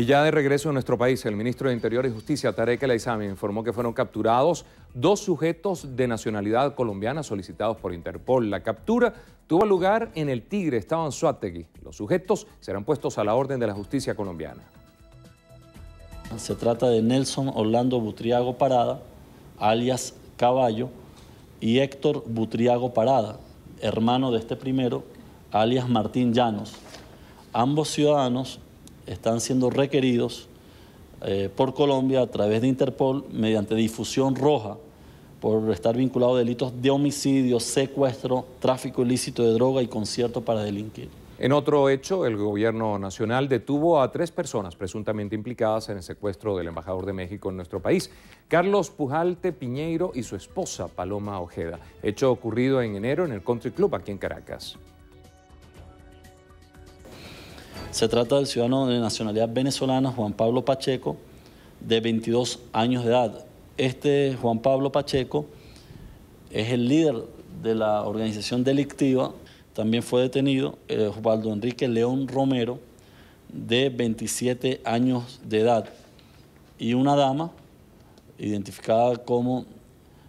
Y ya de regreso a nuestro país, el ministro de Interior y Justicia, Tarek El informó que fueron capturados dos sujetos de nacionalidad colombiana solicitados por Interpol. La captura tuvo lugar en el Tigre, Estado en Los sujetos serán puestos a la orden de la justicia colombiana. Se trata de Nelson Orlando Butriago Parada, alias Caballo, y Héctor Butriago Parada, hermano de este primero, alias Martín Llanos. Ambos ciudadanos están siendo requeridos eh, por Colombia a través de Interpol mediante difusión roja por estar vinculado a delitos de homicidio, secuestro, tráfico ilícito de droga y concierto para delinquir. En otro hecho, el gobierno nacional detuvo a tres personas presuntamente implicadas en el secuestro del embajador de México en nuestro país, Carlos Pujalte Piñeiro y su esposa Paloma Ojeda, hecho ocurrido en enero en el Country Club aquí en Caracas. Se trata del ciudadano de nacionalidad venezolana Juan Pablo Pacheco, de 22 años de edad. Este Juan Pablo Pacheco es el líder de la organización delictiva. También fue detenido Juan Osvaldo Enrique León Romero, de 27 años de edad, y una dama identificada como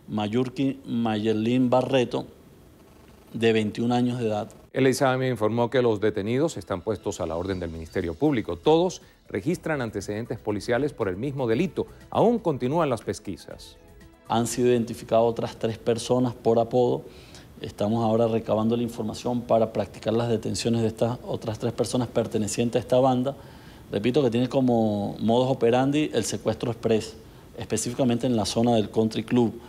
Mayurki Mayerlin Barreto, de 21 años de edad, el examen informó que los detenidos están puestos a la orden del Ministerio Público. Todos registran antecedentes policiales por el mismo delito. Aún continúan las pesquisas. Han sido identificadas otras tres personas por apodo. Estamos ahora recabando la información para practicar las detenciones de estas otras tres personas pertenecientes a esta banda. Repito que tiene como modus operandi el secuestro express, específicamente en la zona del country club.